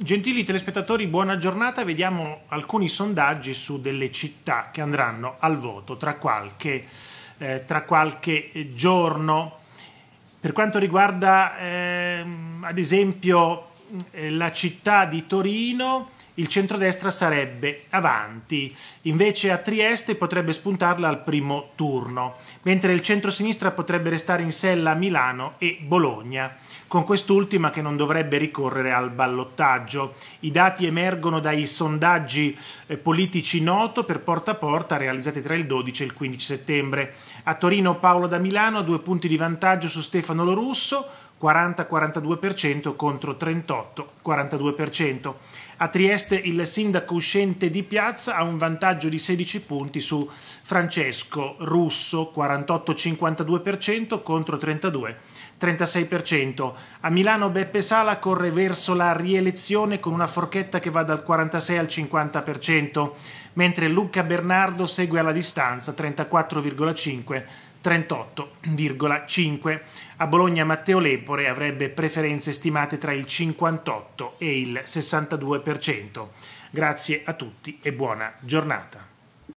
Gentili telespettatori, buona giornata. Vediamo alcuni sondaggi su delle città che andranno al voto tra qualche, eh, tra qualche giorno. Per quanto riguarda eh, ad esempio eh, la città di Torino, il centrodestra sarebbe avanti, invece a Trieste potrebbe spuntarla al primo turno, mentre il centrosinistra potrebbe restare in sella a Milano e Bologna, con quest'ultima che non dovrebbe ricorrere al ballottaggio. I dati emergono dai sondaggi eh, politici noto per porta a porta realizzati tra il 12 e il 15 settembre. A Torino Paolo da Milano ha due punti di vantaggio su Stefano Lorusso, 40-42% contro 38-42%. A Trieste il sindaco uscente di piazza ha un vantaggio di 16 punti su Francesco Russo 48-52% contro 32-36%. A Milano Beppe Sala corre verso la rielezione con una forchetta che va dal 46 al 50%, mentre Luca Bernardo segue alla distanza 34,5%. 38,5. A Bologna Matteo Lepore avrebbe preferenze stimate tra il 58 e il 62%. Grazie a tutti e buona giornata.